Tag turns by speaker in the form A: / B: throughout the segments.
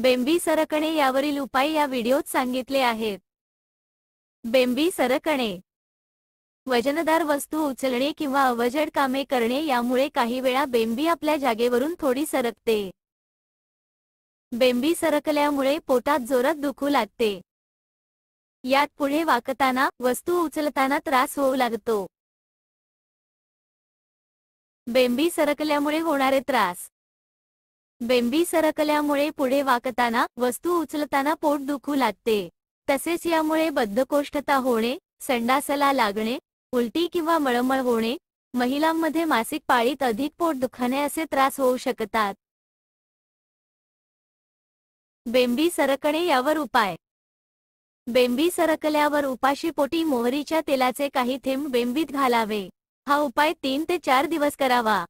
A: बेंबी सरकणे यावरील उपाय या व्हिडिओत सांगितले आहेत बेंबी सरकणे वजनदार वस्तू उचलणे किंवा अवजड कामे करणे यामुळे काही वेळा बेंबी आपल्या जागेवरून थोडी सरकते बेंबी सरकल्यामुळे पोटात जोरात दुखू लागते यात पुढे वाकताना वस्तू उचलताना त्रास होऊ लागतो बेंबी सरकल्यामुळे होणारे त्रास बेंबी सरकल्यामुळे पुढे वाकताना वस्तू उचलताना पोट दुखू लागते तसेच यामुळे बद्धकोष्ठता होणे संडासला लागणे उलटी किंवा मळमळ होणे महिलांमध्ये मासिक पाळीत अधिक पोट दुखाने असे त्रास होऊ शकतात बेंबी सरकणे यावर उपाय बेंबी सरकल्यावर उपाशी पोटी मोहरीच्या तेलाचे काही थेंब बेंबीत घालावे हा उपाय तीन ते चार दिवस करावा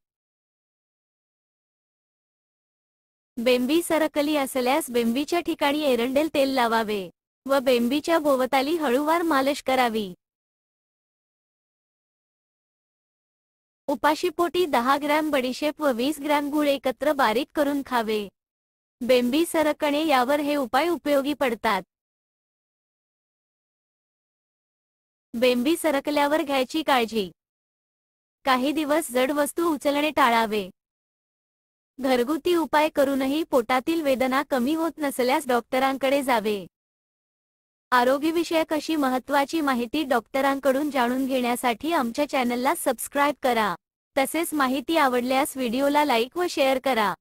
A: बेंबी सरकली असल्यास बेंबीच्या ठिकाणी एरंडेल तेल लावावे व बेंबीच्या भोवताली हळूवार मालिश करावी उपाशीपोटी दहा ग्रॅम बडीशेप व वीस ग्रॅम गुळ एकत्र बारीक करून खावे बेंबी सरकणे यावर हे उपाय उपयोगी पडतात बेंबी सरकल्यावर घ्यायची काळजी काही दिवस जड वस्तू उचलणे टाळावे घरगुती उपाय करूनही पोटातील वेदना कमी होत नसल्यास डॉक्टरांकडे जावे आरोग्यविषयक अशी महत्त्वाची माहिती डॉक्टरांकडून जाणून घेण्यासाठी आमच्या चॅनलला सबस्क्राईब करा तसेच माहिती आवडल्यास व्हिडिओला लाईक व शेअर करा